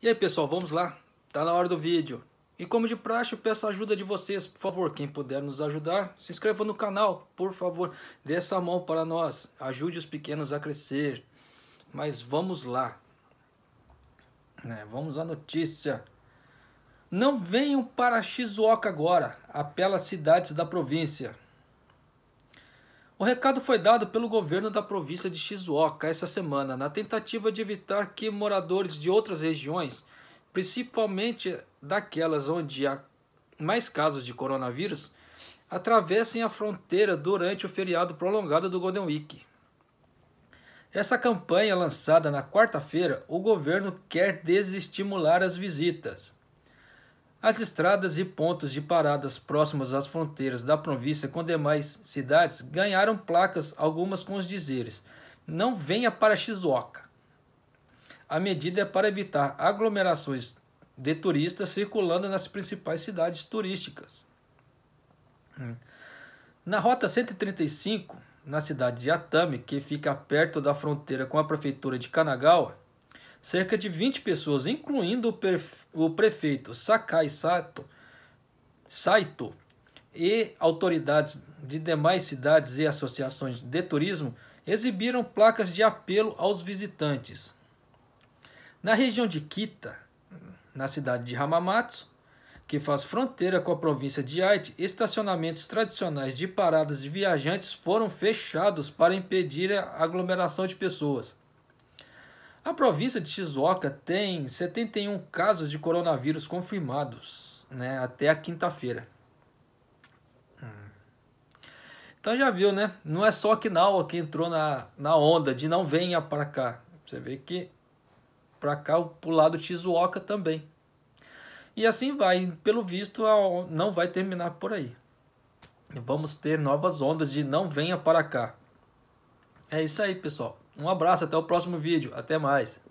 E aí pessoal, vamos lá? Tá na hora do vídeo. E como de praxe, eu peço a ajuda de vocês, por favor, quem puder nos ajudar, se inscreva no canal, por favor, dê essa mão para nós, ajude os pequenos a crescer. Mas vamos lá. Né? Vamos à notícia. Não venham para Shizuoka agora, apela cidades da província. O recado foi dado pelo governo da província de Shizuoka essa semana, na tentativa de evitar que moradores de outras regiões, principalmente daquelas onde há mais casos de coronavírus, atravessem a fronteira durante o feriado prolongado do Golden Week. Essa campanha lançada na quarta-feira, o governo quer desestimular as visitas as estradas e pontos de paradas próximos às fronteiras da província com demais cidades ganharam placas, algumas com os dizeres: Não venha para Shizuoka. A medida é para evitar aglomerações de turistas circulando nas principais cidades turísticas. Na Rota 135, na cidade de Atami, que fica perto da fronteira com a prefeitura de Kanagawa, cerca de 20 pessoas, incluindo o, o prefeito Sakai Sato, Saito e autoridades de demais cidades e associações de turismo, exibiram placas de apelo aos visitantes. Na região de Kita, na cidade de Hamamatsu, que faz fronteira com a província de Aichi, estacionamentos tradicionais de paradas de viajantes foram fechados para impedir a aglomeração de pessoas. A província de Shizuoka tem 71 casos de coronavírus confirmados né, até a quinta-feira. Hum. Então já viu, né? Não é só Okinawa que entrou na, na onda de não venha para cá. Você vê que para cá, para o lado de Shizuoka também. E assim vai. Pelo visto, não vai terminar por aí. Vamos ter novas ondas de não venha para cá. É isso aí, pessoal. Um abraço, até o próximo vídeo. Até mais.